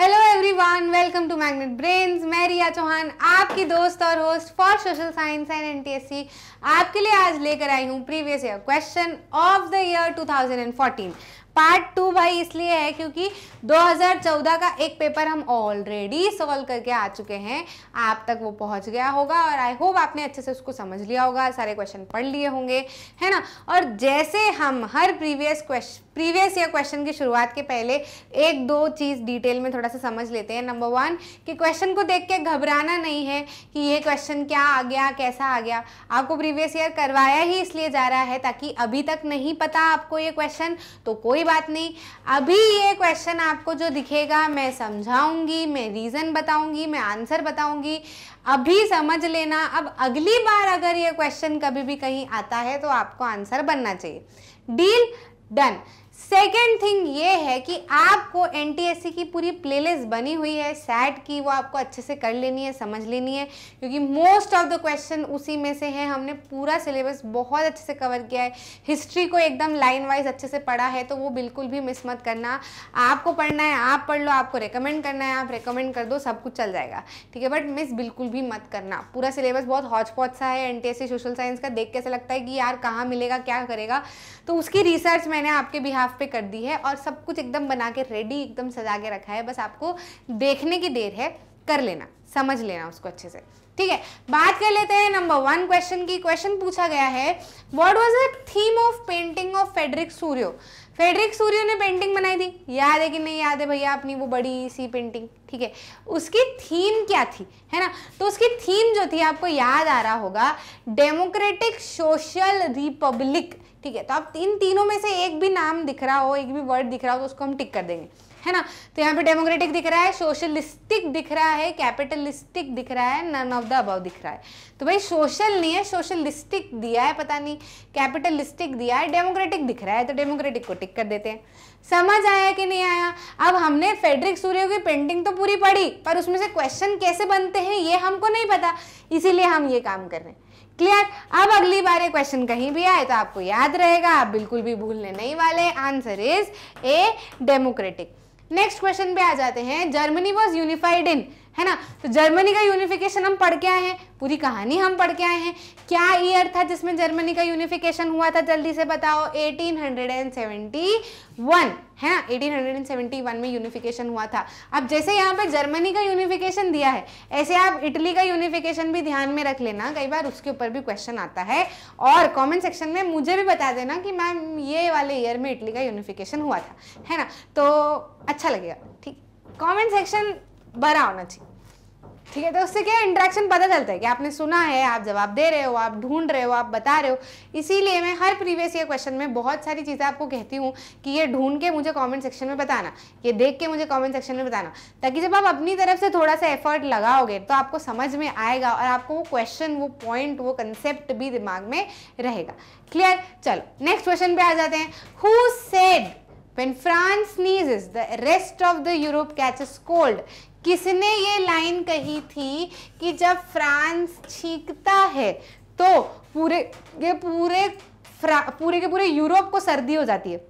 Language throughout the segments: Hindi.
Hello everyone welcome to magnet brains मैं रिया चौहान आपकी दोस्त और host for social science and NTSC आपके लिए आज लेकर आई हूँ previous year question of the year 2014 part two भाई इसलिए है क्योंकि 2014 का एक पेपर हम ऑलरेडी सॉल्व करके आ चुके हैं आप तक वो पहुंच गया होगा और आई होप आपने अच्छे से उसको समझ लिया होगा सारे क्वेश्चन पढ़ लिए होंगे है ना और जैसे हम हर previous question previous year question की शुरुआत के पहले एक दो चीज़ डिटेल में थोड़ा सा समझ लेते हैं नंबर वन कि क्वेश्चन को देख के घबराना नहीं है कि ये क्वेश्चन क्या आ गया कैसा आ गया आपको प्रीवियस ईयर करवाया ही इसलिए जा रहा है ताकि अभी तक नहीं पता आपको ये क्वेश्चन तो कोई कोई बात नहीं अभी ये क्वेश्चन आपको जो दिखेगा मैं समझाऊंगी मैं रीज़न बताऊंगी मैं आंसर बताऊंगी अभी समझ लेना अब अगली बार अगर ये क्वेश्चन कभी भी कहीं आता है तो आपको आंसर बनना चाहिए डील डन सेकेंड थिंग ये है कि आपको एन की पूरी प्लेलिस्ट बनी हुई है सैट की वो आपको अच्छे से कर लेनी है समझ लेनी है क्योंकि मोस्ट ऑफ द क्वेश्चन उसी में से हैं हमने पूरा सिलेबस बहुत अच्छे से कवर किया है हिस्ट्री को एकदम लाइन वाइज अच्छे से पढ़ा है तो वो बिल्कुल भी मिस मत करना आपको पढ़ना है आप पढ़ लो आपको रिकमेंड करना है आप रिकमेंड कर दो सब कुछ चल जाएगा ठीक है बट मिस बिल्कुल भी मत करना पूरा सिलेबस बहुत हॉच पौच सा है एन सोशल साइंस का देख के ऐसा लगता है कि यार कहाँ मिलेगा क्या करेगा तो उसकी रिसर्च मैंने आपके बिहाफ पे कर दी है और सब कुछ एकदम बना के रेडी एकदम सजा के रखा है बस आपको देखने की देर है कर लेना समझ लेना उसको अच्छे से ठीक है बात कर लेते हैं नंबर वन क्वेश्चन की क्वेश्चन पूछा गया है what was the theme of painting of Frederic Sorrieu Frederic Sorrieu ने पेंटिंग बनाई थी याद है कि नहीं याद है भैया अपनी वो बड़ी सी पेंटिंग ठीक है उसकी थीम क्या थी है ना तो उसकी थीम जो थी आपको याद आ रहा होगा डेमोक्रेटिक सोशल रिपब्लिक ठीक है तो आप इन तीनों में से एक भी नाम दिख रहा हो एक भी वर्ड दिख रहा हो तो उसको हम टिक कर देंगे है ना तो यहाँ पे डेमोक्रेटिक दिख रहा है सोशलिस्टिक दिख रहा है कैपिटलिस्टिक दिख रहा है नन ऑफ द अबव दिख रहा है तो भाई सोशल नहीं है सोशलिस्टिक दिया है पता नहीं कैपिटलिस्टिक दिया है डेमोक्रेटिक दिख रहा है तो डेमोक्रेटिक को टिक कर देते हैं समझ आया कि नहीं आया अब हमने फेडरिक सूर्य की पेंटिंग तो पूरी पढ़ी पर उसमें से क्वेश्चन कैसे बनते हैं ये हमको नहीं पता इसीलिए हम ये काम कर रहे हैं क्लियर अब अगली बार ये क्वेश्चन कहीं भी आए तो आपको याद रहेगा आप बिल्कुल भी भूलने नहीं वाले answer is a democratic next question पे आ जाते हैं जर्मनी वॉज यूनिफाइड इन है ना तो जर्मनी का यूनिफिकेशन हम पढ़ के आए हैं पूरी कहानी हम पढ़ के आए हैं क्या ईयर था जिसमें जर्मनी का यूनिफिकेशन हुआ था जल्दी से बताओ 1871 है ना 1871 में यूनिफिकेशन हुआ था अब जैसे यहाँ पे जर्मनी का यूनिफिकेशन दिया है ऐसे आप इटली का यूनिफिकेशन भी ध्यान में रख लेना कई बार उसके ऊपर भी क्वेश्चन आता है और कॉमेंट सेक्शन में मुझे भी बता देना कि मैम ये वाले ईयर में इटली का यूनिफिकेशन हुआ था है ना तो अच्छा लगेगा ठीक कमेंट सेक्शन बड़ा होना चाहिए ठीक है तो उससे क्या इंट्रैक्शन पता चलता है कि आपने सुना है आप जवाब दे रहे हो आप ढूंढ रहे हो आप बता रहे हो इसीलिए मैं हर प्रीवियस ईयर क्वेश्चन में बहुत सारी चीज़ें आपको कहती हूँ कि ये ढूंढ के मुझे कमेंट सेक्शन में बताना ये देख के मुझे कमेंट सेक्शन में बताना ताकि जब आप अपनी तरफ से थोड़ा सा एफर्ट लगाओगे तो आपको समझ में आएगा और आपको वो क्वेश्चन वो पॉइंट वो कंसेप्ट भी दिमाग में रहेगा क्लियर चलो नेक्स्ट क्वेश्चन पे आ जाते हैं who said When France sneezes, the rest of the Europe catches cold. किसने ये लाइन कही थी कि जब फ्रांस छींकता है तो पूरे ये पूरे पूरे के पूरे यूरोप को सर्दी हो जाती है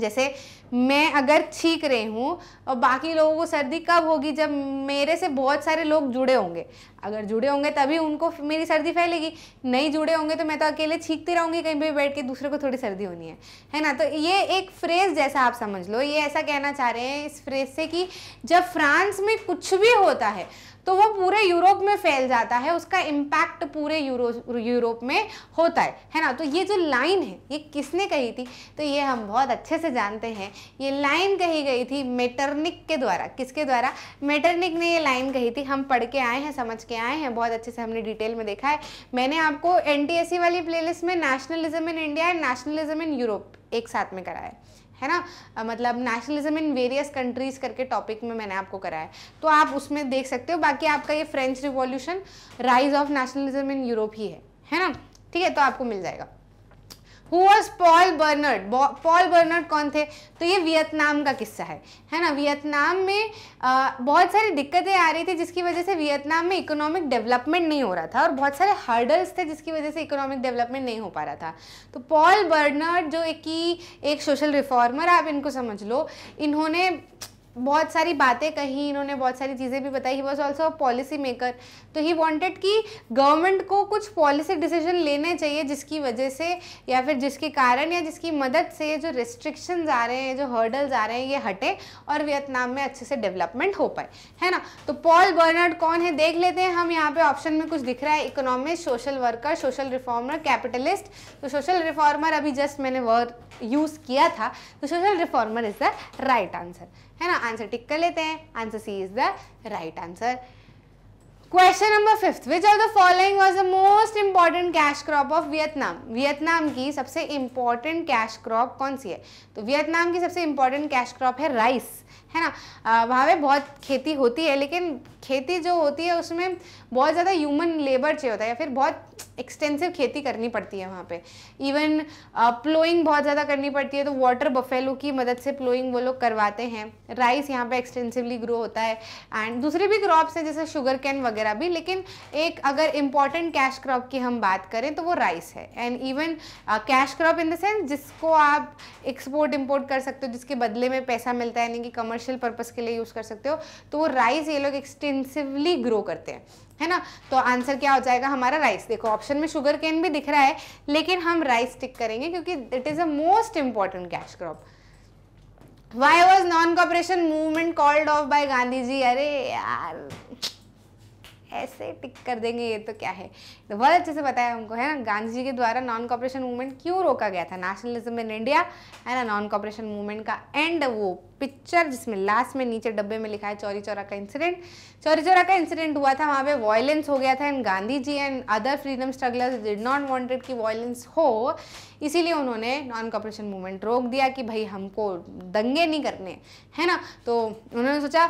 जैसे मैं अगर छींक रही हूँ और बाकी लोगों को सर्दी कब होगी जब मेरे से बहुत सारे लोग जुड़े होंगे अगर जुड़े होंगे तभी उनको मेरी सर्दी फैलेगी नहीं जुड़े होंगे तो मैं तो अकेले छींकती रहूँगी कहीं पर बैठ के दूसरे को थोड़ी सर्दी होनी है है ना तो ये एक फ्रेज़ जैसा आप समझ लो ये ऐसा कहना चाह रहे हैं इस फ्रेज़ से कि जब फ्रांस में कुछ भी होता है तो वो पूरे यूरोप में फैल जाता है उसका इम्पैक्ट पूरे यूरो यूरोप में होता है है ना तो ये जो लाइन है ये किसने कही थी तो ये हम बहुत अच्छे से जानते हैं ये लाइन कही गई थी मेटर्निक के द्वारा किसके द्वारा मेटर्निक ने ये लाइन कही थी हम पढ़ के आए हैं समझ के के आए हैं बहुत अच्छे से हमने डिटेल में देखा है मैंने आपको एन वाली प्लेलिस्ट में nationalism in India and nationalism in Europe एक साथ में करा है है ना मतलब नेशनलिज्म इन वेरियस कंट्रीज़ करके टॉपिक में मैंने आपको कराया तो आप उसमें देख सकते हो बाकी आपका ये French revolution rise of nationalism in Europe ही है है ना ठीक है तो आपको मिल जाएगा who was Paul Bernard Paul Bernard कौन थे तो ये वियतनाम का किस्सा है है ना वियतनाम में आ, बहुत सारी दिक्कतें आ रही थी जिसकी वजह से वियतनाम में इकोनॉमिक डेवलपमेंट नहीं हो रहा था और बहुत सारे हर्डल्स थे जिसकी वजह से इकोनॉमिक डेवलपमेंट नहीं हो पा रहा था तो पॉल बर्नर्ड जो एक ही एक सोशल रिफॉर्मर आप इनको समझ लो इन्होंने बहुत सारी बातें कही इन्होंने बहुत सारी चीज़ें भी बताई he was also policy maker तो ही वॉन्टेड कि गवर्नमेंट को कुछ पॉलिसी डिसीजन लेने चाहिए जिसकी वजह से या फिर जिसके कारण या जिसकी मदद से जो रिस्ट्रिक्शन आ रहे हैं जो हर्डल्स आ रहे हैं ये हटे और वियतनाम में अच्छे से डेवलपमेंट हो पाए है ना तो पॉल बर्नर्ड कौन है देख लेते हैं हम यहाँ पे ऑप्शन में कुछ दिख रहा है economist social worker social reformer capitalist तो सोशल रिफॉर्मर अभी जस्ट मैंने वर्क यूज़ किया था तो social reformer is the right answer है ना आंसर टिक कर लेते हैं answer C is the right answer question number fifth which of the following was the most important cash crop of Vietnam Vietnam की सबसे इंपॉर्टेंट कैश क्रॉप कौन सी है तो वियतनाम की सबसे इंपॉर्टेंट कैश क्रॉप है राइस है ना वहाँ पे बहुत खेती होती है लेकिन खेती जो होती है उसमें बहुत ज़्यादा ह्यूमन लेबर चाहिए होता है या फिर बहुत एक्सटेंसिव खेती करनी पड़ती है वहाँ पे इवन प्लोइंग बहुत ज़्यादा करनी पड़ती है तो वाटर बफेलो की मदद से प्लोइंग वो लोग करवाते हैं राइस यहाँ पे एक्सटेंसिवली ग्रो होता है एंड दूसरे भी क्रॉप्स हैं जैसे शुगर कैन वगैरह भी लेकिन एक अगर इम्पॉर्टेंट कैश क्रॉप की हम बात करें तो वो राइस है and even cash crop in the sense जिसको आप एक्सपोर्ट इम्पोर्ट कर सकते हो जिसके बदले में पैसा मिलता है यानी कि कमर्शियल कमर्शियल पर्पज़ के लिए यूज़ कर सकते हो तो वो राइस ये लोग एक्सटेंसिवली ग्रो करते हैं है ना तो आंसर क्या हो जाएगा हमारा राइस देखो ऑप्शन में शुगर केन भी दिख रहा है लेकिन हम राइस टिक करेंगे क्योंकि it is a most important cash crop why was non cooperation movement called off by Gandhi ji अरे यार ऐसे टिक कर देंगे ये तो क्या है तो बहुत अच्छे से बताया उनको है ना गांधी जी के द्वारा नॉन कॉपरेशन मूवमेंट क्यों रोका गया था नेशनलिज्म इन इंडिया है ना नॉन कॉपरेशन मूवमेंट का एंड वो पिक्चर जिसमें लास्ट में नीचे डब्बे में लिखा है चौरी चौरा का इंसिडेंट चौरी चौरा का इंसिडेंट हुआ था वहाँ पे वॉयलेंस हो गया था and Gandhi ji and other freedom strugglers did not wanted कि वॉयलेंस हो इसीलिए उन्होंने नॉन कॉपरेशन मूवमेंट रोक दिया कि भाई हमको दंगे नहीं करने है ना तो उन्होंने सोचा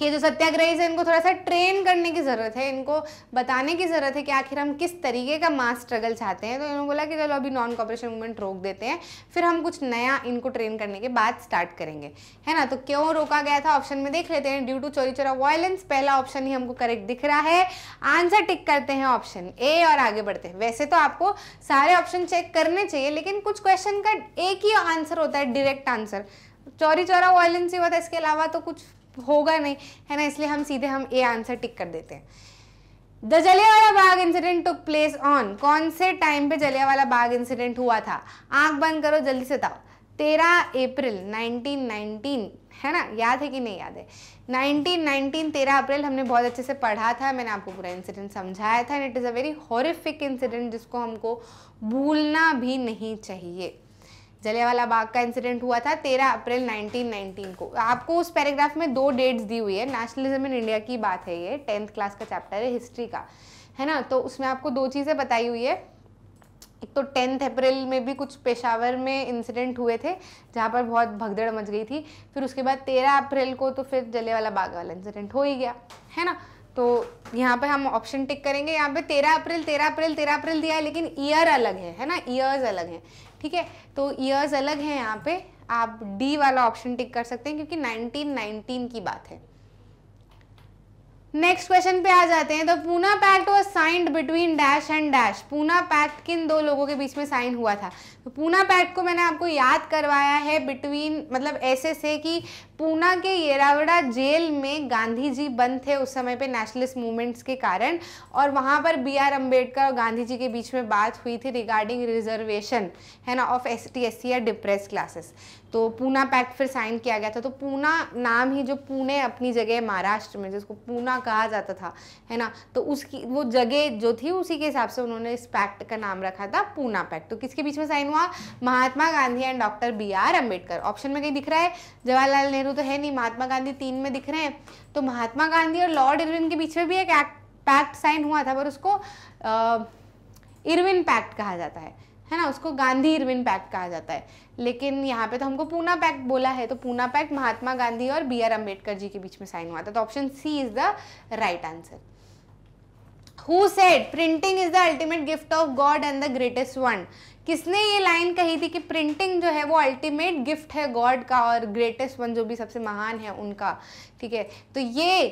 कि जो सत्याग्रही से इनको थोड़ा सा ट्रेन करने की ज़रूरत है इनको बताने की ज़रूरत है कि आखिर हम किस तरीके का मास स्ट्रगल चाहते हैं तो इन्होंने बोला कि चलो अभी नॉन कॉपरेशन मूवमेंट रोक देते हैं फिर हम कुछ नया इनको ट्रेन करने के बाद स्टार्ट करेंगे है ना तो क्यों रोका गया था ऑप्शन में देख लेते हैं ड्यू टू चोरी चोरा वायलेंस पहला ऑप्शन ही हमको करेक्ट दिख रहा है आंसर टिक करते हैं ऑप्शन ए और आगे बढ़ते हैं वैसे तो आपको सारे ऑप्शन चेक करने चाहिए लेकिन कुछ क्वेश्चन का एक ही आंसर होता है direct answer Chauri Chaura violence ही होता है इसके अलावा तो कुछ होगा नहीं है ना इसलिए हम सीधे हम ए आंसर टिक कर देते हैं the Jallianwala Bagh incident took place on कौन से टाइम पे जलियावाला बाग इंसिडेंट हुआ था आंख बंद करो जल्दी से बताओ तेरह अप्रैल 1919 है ना याद है कि नहीं याद है 1919 13 अप्रैल हमने बहुत अच्छे से पढ़ा था मैंने आपको पूरा इंसिडेंट समझाया था and it is a very horrific incident जिसको हमको भूलना भी नहीं चाहिए जलियावाला बाग का इंसिडेंट हुआ था 13 अप्रैल 1919 को आपको उस पैराग्राफ में दो डेट्स दी हुई है नेशनलिज्म इन इंडिया की बात है ये टेंथ क्लास का चैप्टर है हिस्ट्री का है ना तो उसमें आपको दो चीज़ें बताई हुई है एक तो टेंथ अप्रैल में भी कुछ पेशावर में इंसिडेंट हुए थे जहाँ पर बहुत भगदड़ मच गई थी फिर उसके बाद तेरह अप्रैल को तो फिर जलेवाला बाग वाला इंसिडेंट हो ही गया है ना तो यहाँ पे हम ऑप्शन टिक करेंगे यहाँ पे तेरह अप्रैल तेरह अप्रैल तेरह अप्रैल दिया है लेकिन ईयर अलग है है ना ईयर्स अलग हैं ठीक है तो ईयर्स अलग हैं यहाँ पे आप डी वाला ऑप्शन टिक कर सकते हैं क्योंकि 1919 की बात है नेक्स्ट क्वेश्चन पे आ जाते हैं तो Poona pact was signed between dash and dash Poona pact किन दो लोगों के बीच में साइन हुआ था तो पूना पैक्ट को मैंने आपको याद करवाया है बिटवीन मतलब ऐसे से कि पूना के येरावड़ा जेल में गांधी जी बंद थे उस समय पे नेशनलिस्ट मूवमेंट्स के कारण और वहाँ पर बी आर अम्बेडकर और गांधी जी के बीच में बात हुई थी रिगार्डिंग रिजर्वेशन है ना of S T S C या डिप्रेस क्लासेस तो पूना पैक्ट फिर साइन किया गया था तो पूना नाम ही जो पुणे अपनी जगह महाराष्ट्र में जिसको पूना कहा जाता था है ना तो उसकी वो जगह जो थी उसी के हिसाब से उन्होंने इस पैक्ट का नाम रखा था पूना पैक्ट तो किसके बीच में साइन हुआ Mahatma Gandhi and doctor B R Ambedkar option में कहीं दिख रहा है जवाहरलाल नेहरू नेहरू तो है नहीं महात्मा गांधी तीन में दिख रहे हैं तो महात्मा गांधी और लॉर्ड इरविन के बीच में भी एक एक्ट पैक्ट साइन हुआ था पर उसको इरविन पैक्ट कहा जाता है है ना उसको गांधी इरविन पैक्ट कहा जाता है लेकिन यहाँ पे तो हमको पूना पैक्ट बोला है तो पूना पैक्ट महात्मा गांधी और बी आर अम्बेडकर जी के बीच में साइन हुआ था तो option C is the right answer who said printing is the ultimate gift of God and the greatest one किसने ये लाइन कही थी कि प्रिंटिंग जो है वो अल्टीमेट गिफ्ट है गॉड का और ग्रेटेस्ट वन जो भी सबसे महान है उनका ठीक है तो ये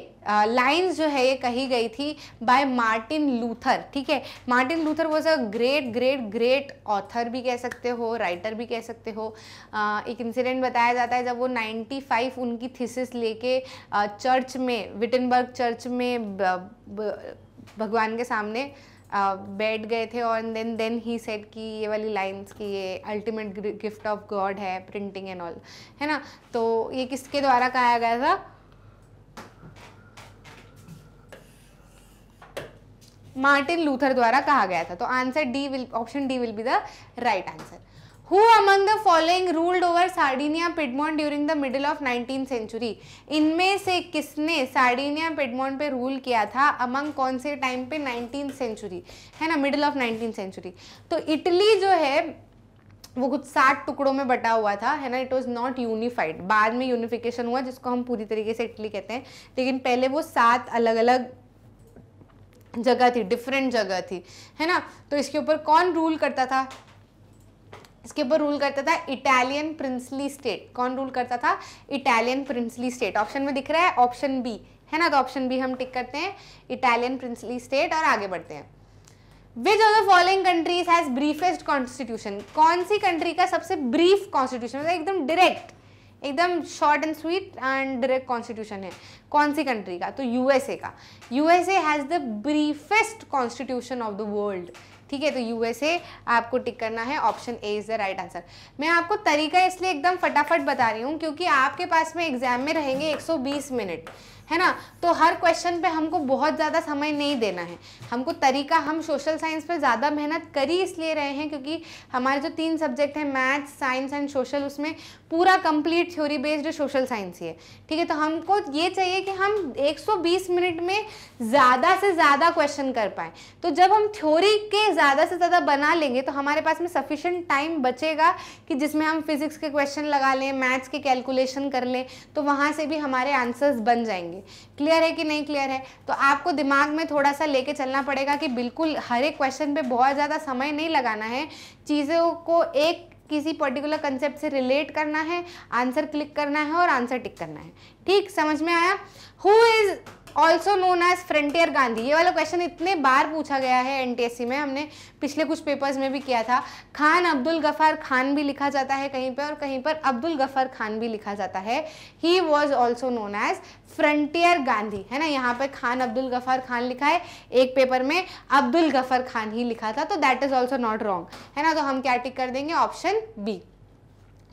लाइंस जो है ये कही गई थी बाय मार्टिन लूथर ठीक है Martin Luther was a great great great author भी कह सकते हो राइटर भी कह सकते हो आ, एक इंसिडेंट बताया जाता है जब वो 95 उनकी थीसिस लेके चर्च में विटनबर्ग चर्च में ब, ब, भगवान के सामने बैठ गए थे और देन देन ही सेट कि ये वाली लाइंस की ये अल्टीमेट गिफ्ट ऑफ गॉड है प्रिंटिंग एंड ऑल है ना तो ये किसके द्वारा कहा गया था मार्टिन लूथर द्वारा कहा गया था तो answer D will option D will be the right answer Who among the following ruled over Sardinia Piedmont during the middle of 19th century? इनमें से किसने सार्डिनिया पिडमोन पे रूल किया था अमंग कौन से टाइम पे 19th सेंचुरी है ना मिडिल ऑफ 19th सेंचुरी तो इटली जो है वो कुछ सात टुकड़ों में बटा हुआ था है ना इट वॉज नॉट यूनिफाइड बाद में यूनिफिकेशन हुआ जिसको हम पूरी तरीके से इटली कहते हैं लेकिन पहले वो सात अलग अलग जगह थी डिफरेंट जगह थी है ना तो इसके ऊपर कौन रूल करता था इसके ऊपर रूल करता था इटालियन प्रिंसली स्टेट कौन रूल करता था इटालियन प्रिंसली स्टेट ऑप्शन में दिख रहा है ऑप्शन बी है ना तो ऑप्शन बी हम टिक करते हैं इटालियन प्रिंसली स्टेट और आगे बढ़ते हैं which of the following countries has briefest constitution कौन सी कंट्री का सबसे ब्रीफ कॉन्स्टिट्यूशन मतलब एकदम डायरेक्ट एकदम short and sweet and direct constitution है कौन सी कंट्री का तो यूएसए का USA has the briefest constitution of the world ठीक है तो यूएसए आपको टिक करना है option A is the right answer मैं आपको तरीका इसलिए एकदम फटाफट बता रही हूँ क्योंकि आपके पास में एग्जाम में रहेंगे 120 मिनट है ना तो हर क्वेश्चन पे हमको बहुत ज़्यादा समय नहीं देना है हमको तरीका हम सोशल साइंस पे ज़्यादा मेहनत कर ही इसलिए रहे हैं क्योंकि हमारे जो तीन सब्जेक्ट हैं मैथ्स साइंस एंड सोशल उसमें पूरा complete theory based social science ही है ठीक है तो हमको ये चाहिए कि हम 120 मिनट में ज़्यादा से ज़्यादा क्वेश्चन कर पाएँ तो जब हम थ्योरी के ज़्यादा से ज़्यादा बना लेंगे तो हमारे पास में सफिशेंट टाइम बचेगा कि जिसमें हम फिज़िक्स के क्वेश्चन लगा लें मैथ्स के कैलकुलेशन कर लें तो वहाँ से भी हमारे आंसर्स बन जाएंगे चाहिए क्लियर है कि नहीं क्लियर है तो आपको दिमाग में थोड़ा सा लेके चलना पड़ेगा कि बिल्कुल हर एक क्वेश्चन पे बहुत ज़्यादा समय नहीं लगाना है चीज़ों को एक किसी पर्टिकुलर कंसेप्ट से रिलेट करना है आंसर क्लिक करना है और आंसर टिक करना है ठीक समझ में आया who is also known as Frontier Gandhi ये वाला क्वेश्चन इतने बार पूछा गया है एन में हमने पिछले कुछ पेपर्स में भी किया था खान अब्दुल गफ़ार खान भी लिखा जाता है कहीं पर और कहीं पर अब्दुल गफ़ार खान भी लिखा जाता है he was also known as Frontier Gandhi है ना यहाँ पर खान अब्दुल गफ़ार खान लिखा है एक पेपर में अब्दुल गफ़ार खान ही लिखा था तो that is also not wrong है ना तो हम क्या टिक कर देंगे ऑप्शन बी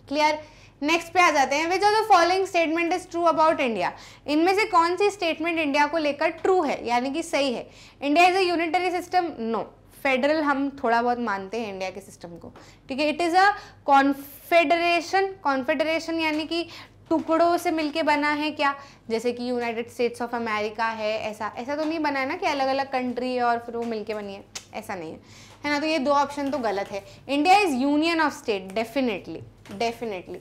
क्लियर नेक्स्ट पे आ जाते हैं which of the following statement is true about India इनमें से कौन सी स्टेटमेंट इंडिया को लेकर ट्रू है यानी कि सही है India is a unitary system no federal हम थोड़ा बहुत मानते हैं इंडिया के सिस्टम को ठीक है it is a confederation confederation यानी कि टुकड़ों से मिलके बना है क्या जैसे कि यूनाइटेड स्टेट्स ऑफ अमेरिका है ऐसा ऐसा तो नहीं बना है ना कि अलग अलग कंट्री है और फिर वो मिलके बनी है ऐसा नहीं है है ना तो ये दो ऑप्शन तो गलत है India is union of state definitely definitely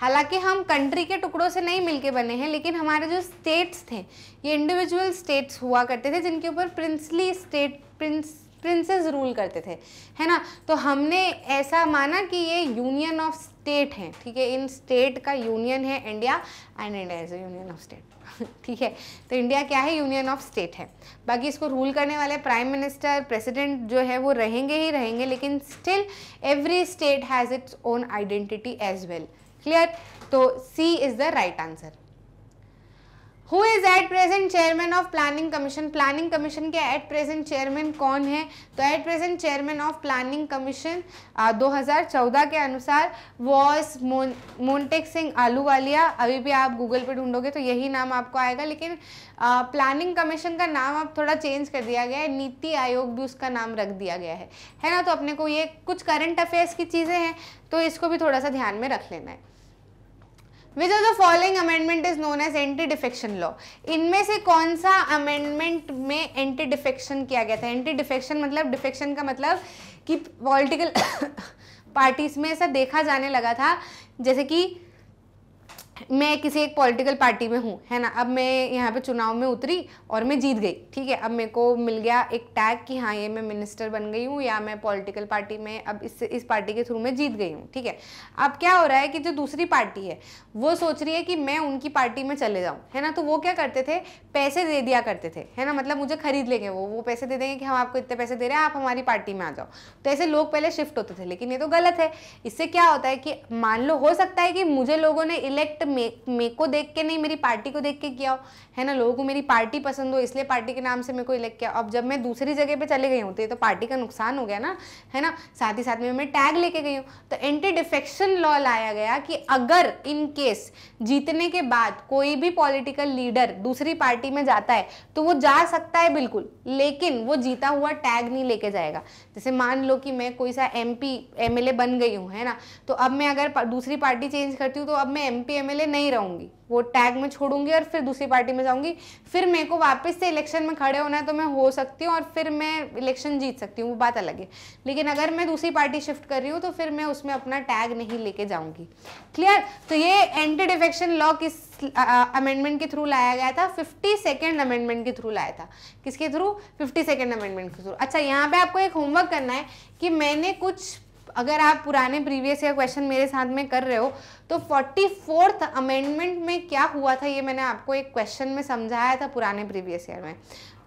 हालांकि हम कंट्री के टुकड़ों से नहीं मिलके बने हैं लेकिन हमारे जो स्टेट्स थे ये इंडिविजुअल स्टेट्स हुआ करते थे जिनके ऊपर princely state prince princes rule करते थे है ना तो हमने ऐसा माना कि ये यूनियन ऑफ स्टेट है ठीक है इन स्टेट का यूनियन है India and India is union of state ठीक है तो इंडिया क्या है यूनियन ऑफ स्टेट है बाकी इसको रूल करने वाले प्राइम मिनिस्टर प्रेसिडेंट जो है वो रहेंगे ही रहेंगे लेकिन still every state has its own identity as well clear तो C is the right answer who is at present chairman of planning commission planning commission के एट प्रेजेंट चेयरमैन कौन है तो at present chairman of planning commission 2014 के अनुसार वॉस मोन्टेक सिंह आलूवालिया अभी भी आप गूगल पे ढूंढोगे तो यही नाम आपको आएगा लेकिन प्लानिंग कमीशन का नाम अब थोड़ा चेंज कर दिया गया है नीति आयोग भी उसका नाम रख दिया गया है है ना तो अपने को ये कुछ करंट अफेयर्स की चीज़ें हैं तो इसको भी थोड़ा सा ध्यान में रख लेना है which of the following amendment is known as anti defection law इनमें से कौन सा अमेंडमेंट में एंटी डिफेक्शन किया गया था एंटी डिफेक्शन मतलब डिफेक्शन का मतलब कि पॉलिटिकल पार्टीज में ऐसा देखा जाने लगा था जैसे कि मैं किसी एक पॉलिटिकल पार्टी में हूँ है ना अब मैं यहाँ पे चुनाव में उतरी और मैं जीत गई ठीक है अब मेरे को मिल गया एक टैग कि हाँ ये मैं मिनिस्टर बन गई हूँ या मैं पॉलिटिकल पार्टी में अब इस इस पार्टी के थ्रू मैं जीत गई हूँ ठीक है अब क्या हो रहा है कि जो दूसरी पार्टी है वो सोच रही है कि मैं उनकी पार्टी में चले जाऊँ है ना तो वो क्या करते थे पैसे दे दिया करते थे है ना मतलब मुझे खरीद लेंगे वो वो पैसे दे देंगे कि हम आपको इतने पैसे दे रहे हैं आप हमारी पार्टी में आ जाओ तो ऐसे लोग पहले शिफ्ट होते थे लेकिन ये तो गलत है इससे क्या होता है कि मान लो हो सकता है कि मुझे लोगों ने इलेक्ट मतलब मे मेरे को देख के नहीं मेरी पार्टी को देख के किया हो है ना लोगों को मेरी पार्टी पसंद हो इसलिए पार्टी के नाम से मेरे को इलेक्ट किया अब जब मैं दूसरी जगह पे चले गई हूँ तो ये तो पार्टी का नुकसान हो गया ना है ना साथ ही साथ में मैं टैग लेके गई हूँ तो एंटी डिफेक्शन लॉ लाया गया कि अगर इन केस जीतने के बाद कोई भी पॉलिटिकल लीडर दूसरी पार्टी में जाता है तो वो जा सकता है बिल्कुल लेकिन वो जीता हुआ टैग नहीं लेके जाएगा जैसे मान लो कि मैं कोई सा M P M L A बन गई हूँ है ना तो अब मैं अगर दूसरी पार्टी चेंज करती हूँ तो अब मैं M P M L A नहीं रहूँगी वो टैग में छोड़ूंगी और फिर दूसरी पार्टी में जाऊंगी फिर मेरे को वापस से इलेक्शन में खड़े होना है तो मैं हो सकती हूँ और फिर मैं इलेक्शन जीत सकती हूँ वो बात अलग है लेकिन अगर मैं दूसरी पार्टी शिफ्ट कर रही हूँ तो फिर मैं उसमें अपना टैग नहीं लेके जाऊँगी क्लियर तो ये एंटी डिफेक्शन लॉ किस अमेंडमेंट के थ्रू लाया गया था फिफ्टी सेकेंड अमेंडमेंट के थ्रू लाया था किसके थ्रू फिफ्टी सेकेंड अमेंडमेंट के थ्रू अच्छा यहाँ पर आपको एक होमवर्क करना है कि मैंने कुछ अगर आप पुराने प्रीवियस या क्वेश्चन मेरे साथ में कर रहे हो तो फोर्टी फोर्थ अमेंडमेंट में क्या हुआ था ये मैंने आपको एक क्वेश्चन में समझाया था पुराने प्रीवियस ईयर में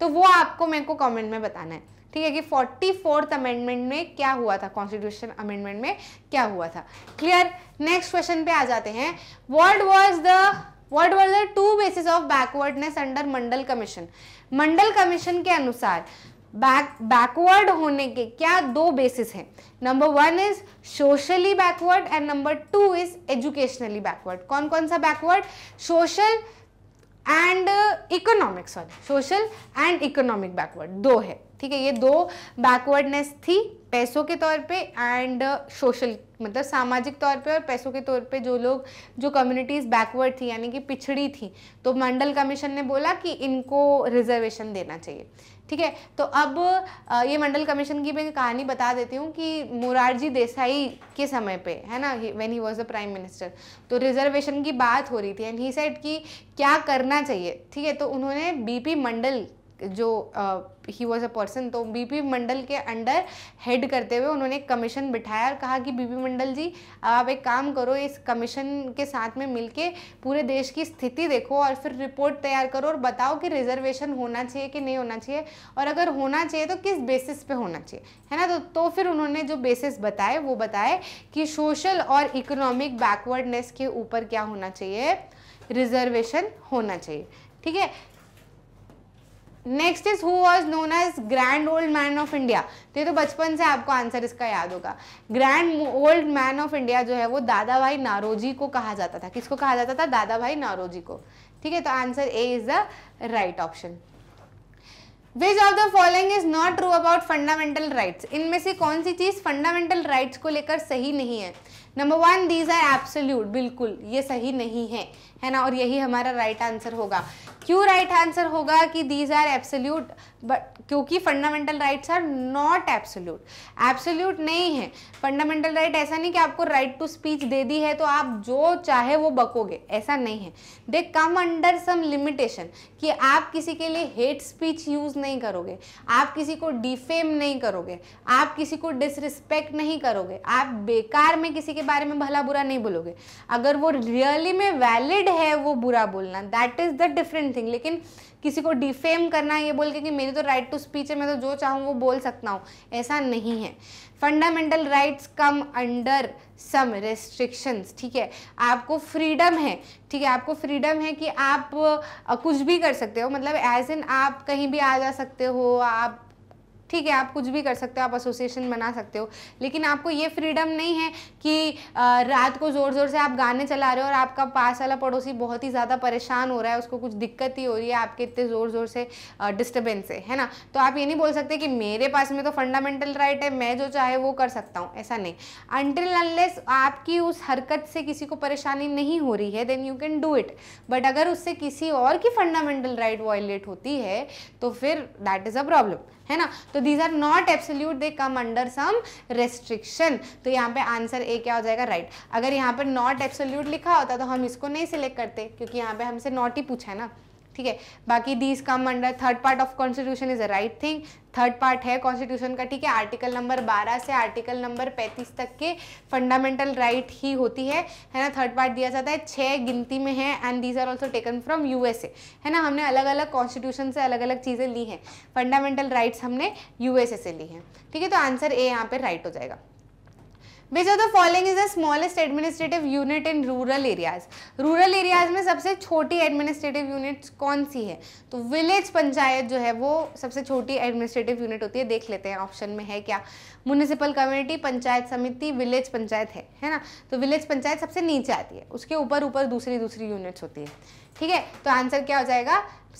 तो वो आपको मेरे को कमेंट में बताना है ठीक है कि फोर्टी फोर्थ अमेंडमेंट में क्या हुआ था कॉन्स्टिट्यूशन अमेंडमेंट में क्या हुआ था क्लियर नेक्स्ट क्वेश्चन पे आ जाते हैं word was the word was two basis of backwardness under Mandal commission Mandal commission के अनुसार बैक बैकवर्ड होने के क्या दो बेसिस हैं number one is socially backward and number two is educationally backward कौन कौन सा backward social and economic sorry social and economic backward दो है ठीक है ये दो बैकवर्डनेस थी पैसों के तौर पे एंड सोशल uh, मतलब सामाजिक तौर पे और पैसों के तौर पे जो लोग जो कम्युनिटीज़ बैकवर्ड थी यानी कि पिछड़ी थी तो मंडल कमीशन ने बोला कि इनको रिजर्वेशन देना चाहिए ठीक है तो अब uh, ये मंडल कमीशन की मैं कहानी बता देती हूँ कि मुरारजी देसाई के समय पे है ना when he was the prime minister तो रिजर्वेशन की बात हो रही थी एंड ही सेड कि क्या करना चाहिए ठीक है तो उन्होंने बीपी मंडल जो ही वॉज अ पर्सन तो बीपी मंडल के अंडर हेड करते हुए उन्होंने एक कमीशन बिठाया और कहा कि बीपी मंडल जी आप एक काम करो इस कमीशन के साथ में मिलके पूरे देश की स्थिति देखो और फिर रिपोर्ट तैयार करो और बताओ कि रिजर्वेशन होना चाहिए कि नहीं होना चाहिए और अगर होना चाहिए तो किस बेसिस पे होना चाहिए है ना तो, तो फिर उन्होंने जो बेसिस बताए वो बताए कि सोशल और इकोनॉमिक बैकवर्डनेस के ऊपर क्या होना चाहिए रिजर्वेशन होना चाहिए ठीक है next is who was known as grand old man of India तो ये तो बचपन से आपको आंसर इसका याद होगा grand old man of India जो है वो दादा भाई नारोजी को कहा जाता था किसको कहा जाता था दादा भाई नारोजी को ठीक है तो answer A is the right option which of the following is not true about fundamental rights इनमें से कौन सी चीज़ फंडामेंटल राइट्स को लेकर सही नहीं है number one these are absolute बिल्कुल ये सही नहीं है है ना और यही हमारा राइट right आंसर होगा क्यों राइट आंसर होगा कि दीज आर एब्सोल्यूट बट क्योंकि fundamental rights are not absolute absolute नहीं है फंडामेंटल राइट right ऐसा नहीं कि आपको राइट टू स्पीच दे दी है तो आप जो चाहे वो बकोगे ऐसा नहीं है दे कम अंडर सम लिमिटेशन कि आप किसी के लिए हेट स्पीच यूज़ नहीं करोगे आप किसी को डिफेम नहीं करोगे आप किसी को डिसरिस्पेक्ट नहीं करोगे आप बेकार में किसी के बारे में भला बुरा नहीं बोलोगे अगर वो रियली में वैलिड है वो बुरा बोलना that is the different thing लेकिन किसी को डिफेम करना ये बोल के कि मेरी तो राइट टू स्पीच है मैं तो जो चाहूँ वो बोल सकता हूँ ऐसा नहीं है fundamental rights come under some restrictions ठीक है आपको फ्रीडम है ठीक है आपको फ्रीडम है कि आप कुछ भी कर सकते हो मतलब एज एन आप कहीं भी आ जा सकते हो आप ठीक है आप कुछ भी कर सकते हो आप एसोसिएशन बना सकते हो लेकिन आपको ये फ्रीडम नहीं है कि रात को ज़ोर ज़ोर से आप गाने चला रहे हो और आपका पास वाला पड़ोसी बहुत ही ज़्यादा परेशान हो रहा है उसको कुछ दिक्कत ही हो रही है आपके इतने ज़ोर ज़ोर से डिस्टर्बेंस है है ना तो आप ये नहीं बोल सकते कि मेरे पास में तो फंडामेंटल राइट है मैं जो चाहे वो कर सकता हूँ ऐसा नहीं अनटिल अनलेस आपकी उस हरकत से किसी को परेशानी नहीं हो रही है then you can do it but अगर उससे किसी और की फंडामेंटल राइट वायलेट होती है तो फिर दैट इज़ अ प्रॉब्लम है ना तो these are not absolute they come under some restriction तो यहाँ पे आंसर ए क्या हो जाएगा राइट right. अगर यहाँ पर नॉट एब्सोल्यूट लिखा होता तो हम इसको नहीं सिलेक्ट करते क्योंकि यहाँ पे हमसे नॉट ही पूछा है ना ठीक है बाकी these come under third part of constitution is a right thing third part है कॉन्स्टिट्यूशन का ठीक है आर्टिकल नंबर 12 से आर्टिकल नंबर 35 तक के फंडामेंटल राइट right ही होती है है ना थर्ड पार्ट दिया जाता है छः गिनती में है and these are also taken from USA है ना हमने अलग अलग कॉन्स्टिट्यूशन से अलग अलग चीज़ें ली हैं फंडामेंटल राइट्स हमने यूएसए से ली हैं ठीक है तो आंसर ए यहाँ पर राइट हो जाएगा which of the following is the smallest administrative unit in rural areas rural areas में सबसे छोटी एडमिनिस्ट्रेटिव यूनिट कौन सी है तो विलेज पंचायत जो है वो सबसे छोटी एडमिनिस्ट्रेटिव यूनिट होती है देख लेते हैं ऑप्शन में है क्या म्यूनिसिपल कम्युनिटी पंचायत समिति विलेज पंचायत है है ना तो विलेज पंचायत सबसे नीचे आती है उसके ऊपर ऊपर दूसरी दूसरी यूनिट्स होती है ठीक है तो आंसर क्या हो जाएगा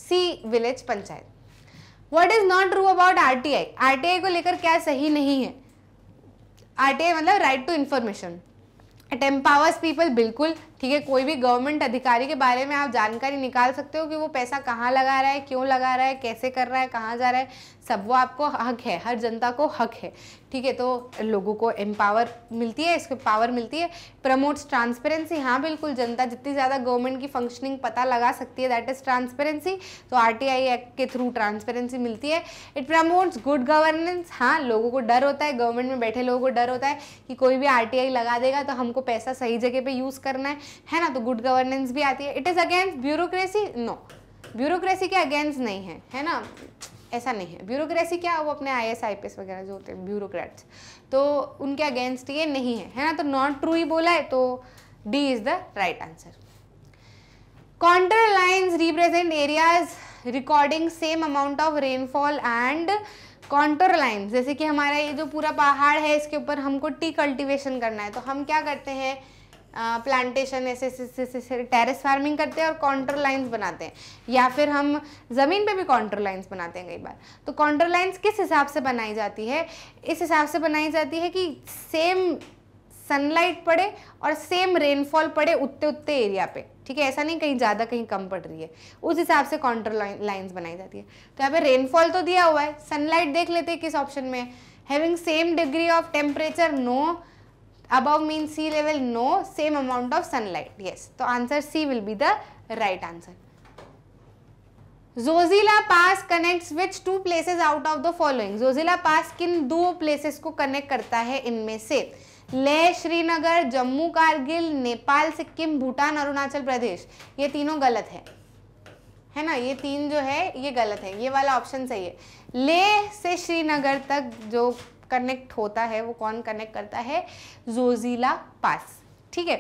C village panchayat what is not true about R T I R T I को लेकर क्या सही नहीं है आर्ट है मतलब right to information it empowers people बिल्कुल ठीक है कोई भी गवर्नमेंट अधिकारी के बारे में आप जानकारी निकाल सकते हो कि वो पैसा कहाँ लगा रहा है क्यों लगा रहा है कैसे कर रहा है कहाँ जा रहा है सब वो आपको हक है हर जनता को हक है ठीक है तो लोगों को एम्पावर मिलती है इसको पावर मिलती है प्रमोट्स ट्रांसपेरेंसी हाँ बिल्कुल जनता जितनी ज़्यादा गवर्नमेंट की फंक्शनिंग पता लगा सकती है दैट इज़ ट्रांसपेरेंसी तो आर एक्ट के थ्रू ट्रांसपेरेंसी मिलती है इट प्रमोट्स गुड गवर्नेंस हाँ लोगों को डर होता है गवर्नमेंट में बैठे लोगों को डर होता है कि कोई भी आर लगा देगा तो हमको पैसा सही जगह पर यूज़ करना है है ना तो गुड गवर्नेंस भी आती है it is against bureaucracy no bureaucracy के अगेंस्ट नहीं है है ना ऐसा नहीं है ब्यूरोक्रेसी क्या वो अपने I S I P S वगैरह जो होते हैं ब्यूरोक्रेट्स तो उनके अगेंस्ट ये नहीं है है ना तो नॉट ट्रू ही बोला है तो D is the right answer contour lines represent areas recording same amount of rainfall and contour line जैसे कि हमारा ये जो पूरा पहाड़ है इसके ऊपर हमको टी कल्टीवेशन करना है तो हम क्या करते हैं प्लांटेशन ऐसे टेरेस फार्मिंग करते हैं और काउंटर लाइंस बनाते हैं या फिर हम ज़मीन पे भी काउंटर लाइंस बनाते हैं कई बार तो काउंटर लाइंस किस हिसाब से बनाई जाती है इस हिसाब से बनाई जाती है कि सेम सनलाइट पड़े और सेम रेनफॉल पड़े उत्ते उत्ते एरिया पे ठीक है ऐसा नहीं कहीं ज़्यादा कहीं कम पड़ रही है उस हिसाब से काउंटर लाइन्स बनाई जाती है तो यहाँ पे रेनफॉल तो दिया हुआ है सनलाइट देख लेते हैं किस ऑप्शन में having same degree of temperature no above means sea level no same amount of sunlight yes so answer c will be the right answer Zojila pass connects which two places out of the following Zojila pass किन दो प्लेसेस को कनेक्ट करता है इनमें से ले श्रीनगर जम्मू कारगिल नेपाल सिक्किम भूटान अरुणाचल प्रदेश ये तीनों गलत है है ना ये तीन जो है ये गलत है ये वाला ऑप्शन सही है ले से श्रीनगर तक जो कनेक्ट होता है वो कौन कनेक्ट करता है जोजिला पास ठीक है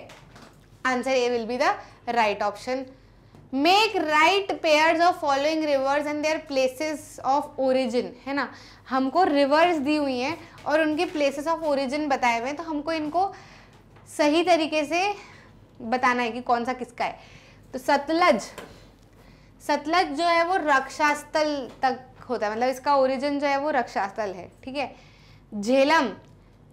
answer A will be the right option make right pairs of following rivers and their places of origin है ना हमको रिवर्स दी हुई हैं और उनके प्लेसेस ऑफ ओरिजिन बताए हुए हैं तो हमको इनको सही तरीके से बताना है कि कौन सा किसका है तो सतलज सतलज जो है वो रक्षास्थल तक होता है मतलब इसका ओरिजिन जो है वो रक्षास्थल है ठीक है झेलम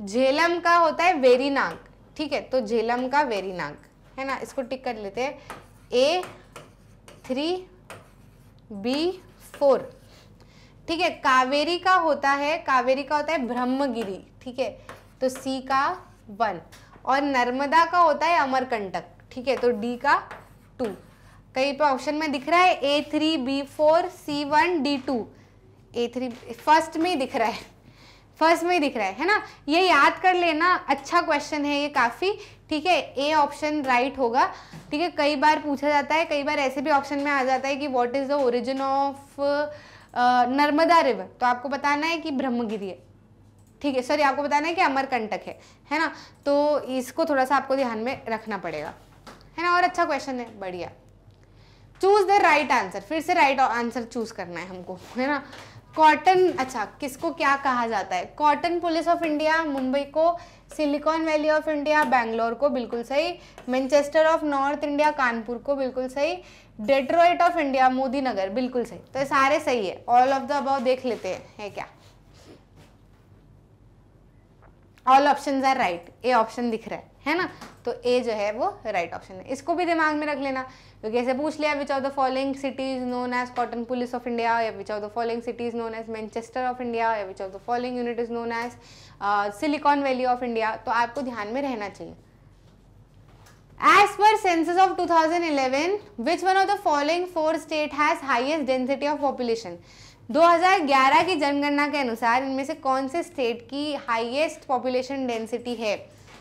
झेलम का होता है वेरी नाग ठीक है तो झेलम का वेरी नाग है ना इसको टिक कर लेते हैं ए थ्री बी फोर ठीक है कावेरी का होता है कावेरी का होता है ब्रह्मगिरी ठीक है तो सी का वन और नर्मदा का होता है अमरकंटक ठीक है तो डी का टू कहीं पे ऑप्शन में दिख रहा है A three B four C one D two A three first में ही दिख रहा है फर्स्ट में ही दिख रहा है है ना ये याद कर लेना अच्छा क्वेश्चन है ये काफ़ी ठीक है ए ऑप्शन राइट होगा ठीक है कई बार पूछा जाता है कई बार ऐसे भी ऑप्शन में आ जाता है कि what is the origin of Narmada river तो आपको बताना है कि ब्रह्मगिरी है ठीक है सॉरी आपको बताना है कि अमरकंटक है है ना तो इसको थोड़ा सा आपको ध्यान में रखना पड़ेगा है ना और अच्छा क्वेश्चन है बढ़िया चूज़ द राइट आंसर फिर से राइट right आंसर चूज़ करना है हमको है ना कॉटन अच्छा किसको क्या कहा जाता है cottonopolis of India Mumbai को silicon valley of India Bangalore को बिल्कुल सही Manchester of north India Kanpur को बिल्कुल सही Detroit of India Modi Nagar बिल्कुल सही तो ये सारे सही है ऑल ऑफ द अबाउ देख लेते हैं है क्या ऑल ऑप्शन आर राइट ये ऑप्शन दिख रहा है है ना तो ए जो है वो राइट ऑप्शन है इसको भी दिमाग में रख लेना क्योंकि ऐसे पूछ लिया which of the following cities known as cottonopolis of India या which of the following cities known as Manchester of India या which of the following unit is known as silicon valley of India तो आपको ध्यान में रहना चाहिए As per census of 2011, which one of the following four state has highest density of population? 2011 की जनगणना के अनुसार इनमें से कौन से स्टेट की हाइएस्ट पॉपुलेशन डेंसिटी है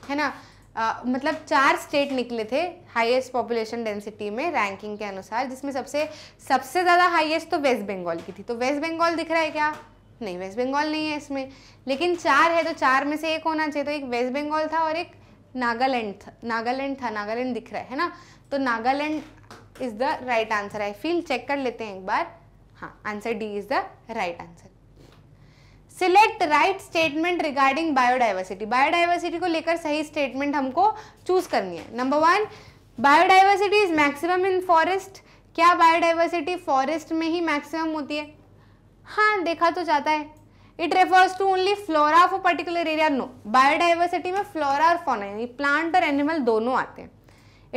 है ना आ, मतलब चार स्टेट निकले थे हाईएस्ट पॉपुलेशन डेंसिटी में रैंकिंग के अनुसार जिसमें सबसे सबसे ज़्यादा हाईएस्ट तो वेस्ट बंगाल की थी तो वेस्ट बंगाल दिख रहा है क्या नहीं वेस्ट बंगाल नहीं है इसमें लेकिन चार है तो चार में से एक होना चाहिए तो एक वेस्ट बंगाल था और एक नागालैंड था नागालैंड था नागालैंड दिख रहा है ना तो Nagaland is the right answer I feel check कर लेते हैं एक बार हाँ answer D is the right answer select right statement regarding biodiversity biodiversity को लेकर सही स्टेटमेंट हमको चूज करनी है number one biodiversity is maximum in forest क्या बायोडाइवर्सिटी फॉरेस्ट में ही मैक्सिमम होती है हाँ देखा तो जाता है it refers to only flora of a particular area no biodiversity में फ्लोरा और फोना यानी प्लांट और एनिमल दोनों आते हैं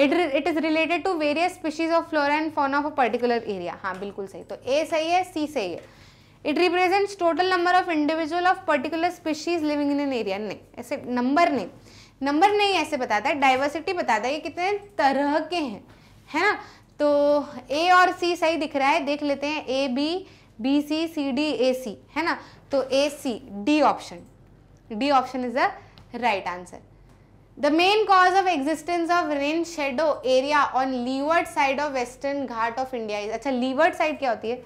it it is related to various species of flora and fauna of a particular area हाँ बिल्कुल सही तो ए सही है सी सही है it represent total number of individual of particular species living in an area नहीं ऐसे नंबर नहीं नंबर नहीं ऐसे बताता है डाइवर्सिटी बताता है ये कितने तरह के हैं है ना तो ए और सी सही दिख रहा है देख लेते हैं A B B C C D A C है ना तो A C D option D option is the right answer the main cause of existence of rain shadow area on leeward side of western Ghat of India अच्छा लीवर्ड साइड क्या होती है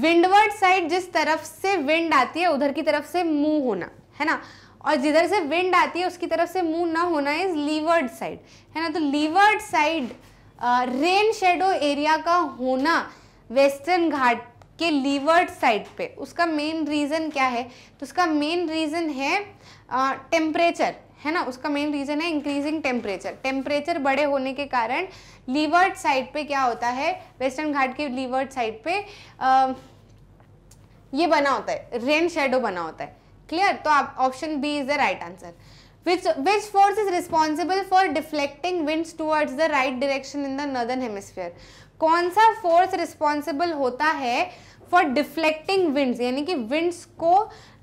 विंडवर्ड साइड जिस तरफ से विंड आती है उधर की तरफ से मुंह होना है ना और जिधर से विंड आती है उसकी तरफ से मुंह ना होना इज लीवर्ड साइड है ना तो leeward side rain shadow area का होना वेस्टर्न घाट के लीवर्ड साइड पे उसका मेन रीज़न क्या है तो उसका मेन रीज़न है टेम्परेचर है ना उसका मेन रीजन है इंक्रीजिंग टेम्परेचर टेम्परेचर बड़े होने के कारण लीवर्ड साइड पे क्या होता है वेस्टर्न घाट के लीवर्ड साइड पे आ, ये बना होता है रेन शेडो बना होता है क्लियर तो आप option B is the right answer which which force is responsible for deflecting winds towards the right direction in the northern hemisphere कौन सा फोर्स रिस्पॉन्सिबल होता है फॉर डिफ्लेक्टिंग विंड्स यानी कि विंड्स को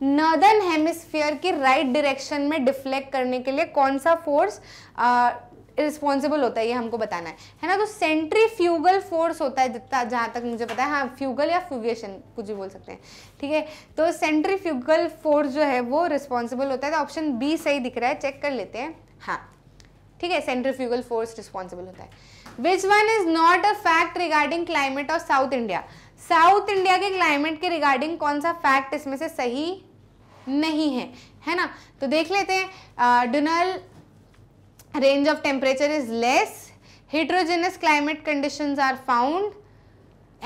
नर्दर्न हेमिस्फीयर की राइट right डायरेक्शन में डिफ्लेक्ट करने के लिए कौन सा फोर्स रिस्पॉन्सिबल होता है ये हमको बताना है है ना तो सेंट्री फ्यूगल फोर्स होता है जितना जहाँ तक मुझे पता है हाँ फ्यूगल या फ्यूगेशन कुछ भी बोल सकते हैं ठीक है तो सेंट्री फ्यूगल फोर्स जो है वो रिस्पॉन्सिबल होता है तो ऑप्शन बी सही दिख रहा है चेक कर लेते हैं हाँ ठीक है सेंट्री फ्यूगल फोर्स रिस्पॉन्सिबल होता है which one is not a fact regarding climate of south India south India के क्लाइमेट के रिगार्डिंग कौन सा फैक्ट इसमें से सही नहीं है है ना तो देख लेते हैं diurnal range of temperature is less heterogeneous climate condition are found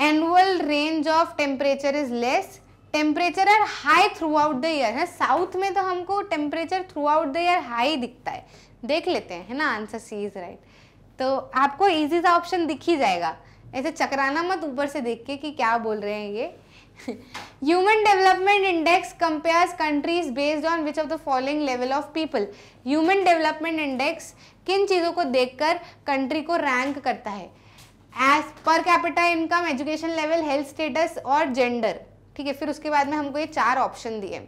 annual range of temperature is less temperature are high throughout the year है साउथ में तो हमको temperature throughout the year high दिखता है देख लेते हैं है ना आंसर सी इज राइट तो आपको इजी सा ऑप्शन दिख ही जाएगा ऐसे चकराना मत ऊपर से देख के कि क्या बोल रहे हैं ये human development index compares countries based on which of the following level of people human development index किन चीज़ों को देखकर कंट्री को रैंक करता है as per capital income education level health status और जेंडर ठीक है फिर उसके बाद में हमको ये चार ऑप्शन दिए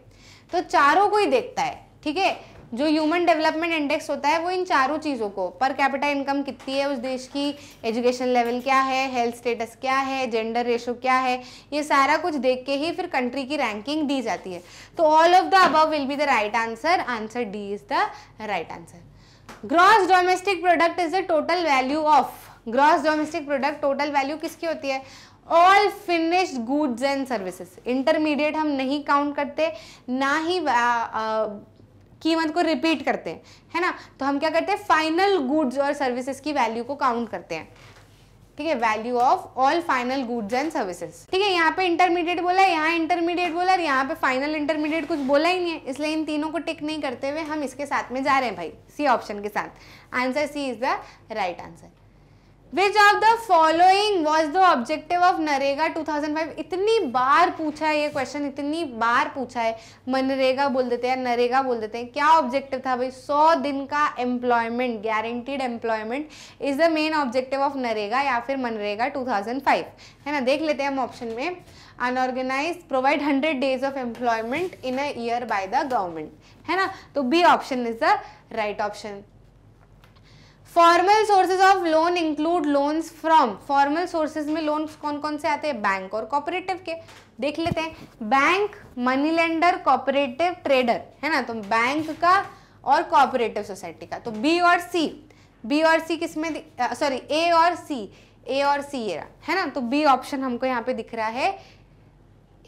तो चारों को ही देखता है ठीक है जो ह्यूमन डेवलपमेंट इंडेक्स होता है वो इन चारों चीज़ों को पर कैपिटल इनकम कितनी है उस देश की एजुकेशन लेवल क्या है हेल्थ स्टेटस क्या है जेंडर रेशो क्या है ये सारा कुछ देख के ही फिर कंट्री की रैंकिंग दी जाती है तो all of the above will be the right answer answer D is the right answer gross domestic product is the total value of gross domestic product total value किसकी होती है all finish goods and services intermediate हम नहीं काउंट करते ना ही आ, आ, कीमत को रिपीट करते हैं है ना तो हम क्या करते हैं फाइनल गुड्स और सर्विसेज की वैल्यू को काउंट करते हैं ठीक है value of all final goods and services ठीक है यहाँ पे इंटरमीडिएट बोला है यहाँ इंटरमीडिएट बोला और यहाँ पे फाइनल इंटरमीडिएट कुछ बोला ही नहीं है इसलिए इन तीनों को टिक नहीं करते हुए हम इसके साथ में जा रहे हैं भाई सी ऑप्शन के साथ answer C is the right answer which of the following was the objective of NREGA 2005 इतनी बार पूछा है ये क्वेश्चन इतनी बार पूछा है मनरेगा बोल देते हैं नरेगा बोल देते हैं क्या ऑब्जेक्टिव था भाई 100 दिन का employment guaranteed employment is the main objective of NREGA या फिर मनरेगा 2005 है ना देख लेते हैं हम ऑप्शन में unorganise provide hundred days of employment in a year by the government है ना तो B option is the right option formal sources of loan include loans from formal sources में लोन्स कौन कौन से आते हैं बैंक और कॉपरेटिव के देख लेते हैं bank money lender cooperative trader है ना तो बैंक का और कॉपरेटिव सोसाइटी का तो बी और सी बी और सी किस में सॉरी ए और सी ए और सी ए है ना तो बी ऑप्शन हमको यहाँ पे दिख रहा है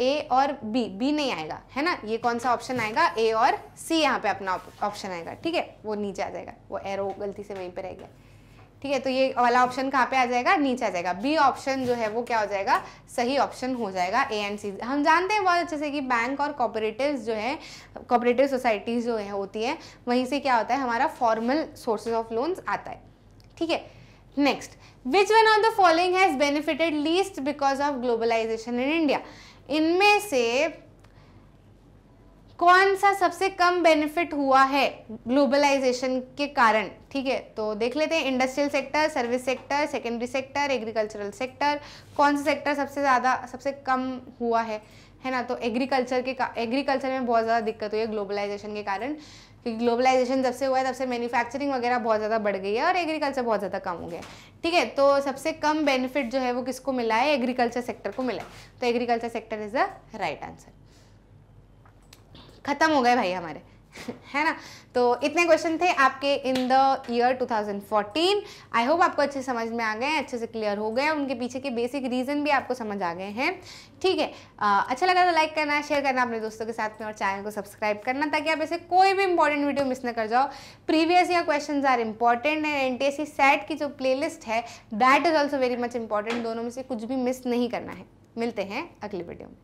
ए और बी बी नहीं आएगा है ना ये कौन सा ऑप्शन आएगा ए और सी यहाँ पे अपना ऑप्शन आएगा ठीक है वो नीचे आ जाएगा वो एरो गलती से वहीं पर रह गया ठीक है तो ये वाला ऑप्शन कहाँ पे आ जाएगा नीचे आ जाएगा बी ऑप्शन जो है वो क्या हो जाएगा सही ऑप्शन हो जाएगा ए एंड सी हम जानते हैं बहुत अच्छे से कि बैंक और कॉपरेटिव जो है कॉपरेटिव सोसाइटीज़ जो है होती है वहीं से क्या होता है हमारा फॉर्मल सोर्सेज ऑफ लोन्स आता है ठीक है next which one of the following has benefited least because of globalisation in India इनमें से कौन सा सबसे कम बेनिफिट हुआ है ग्लोबलाइजेशन के कारण ठीक है तो देख लेते हैं industrial sector service sector secondary sector agricultural sector कौन सा सेक्टर सबसे ज़्यादा सबसे कम हुआ है है ना तो एग्रीकल्चर के एग्रीकल्चर में बहुत ज़्यादा दिक्कत हुई है ग्लोबलाइजेशन के कारण क्योंकि ग्लोबलाइजेशन जब से हुआ है तब से मैन्युफैक्चरिंग वगैरह बहुत ज़्यादा बढ़ गई है और एग्रीकल्चर बहुत ज़्यादा कम हो गया ठीक है तो सबसे कम बेनिफिट जो है वो किसको मिला है एग्रीकल्चर सेक्टर को मिला है तो agriculture sector is the right answer ख़त्म हो गए भाई हमारे है ना तो इतने क्वेश्चन थे आपके in the year 2014 I hope आपको अच्छे समझ में आ गए अच्छे से क्लियर हो गए उनके पीछे के बेसिक रीज़न भी आपको समझ आ गए हैं ठीक है आ, अच्छा लगा तो लाइक करना शेयर करना अपने दोस्तों के साथ में और चैनल को सब्सक्राइब करना ताकि आप ऐसे कोई भी इंपॉर्टेंट वीडियो मिस ना कर जाओ previous year question are important and an set की जो प्ले है that is also very much important दोनों में से कुछ भी मिस नहीं करना है मिलते हैं अगले वीडियो में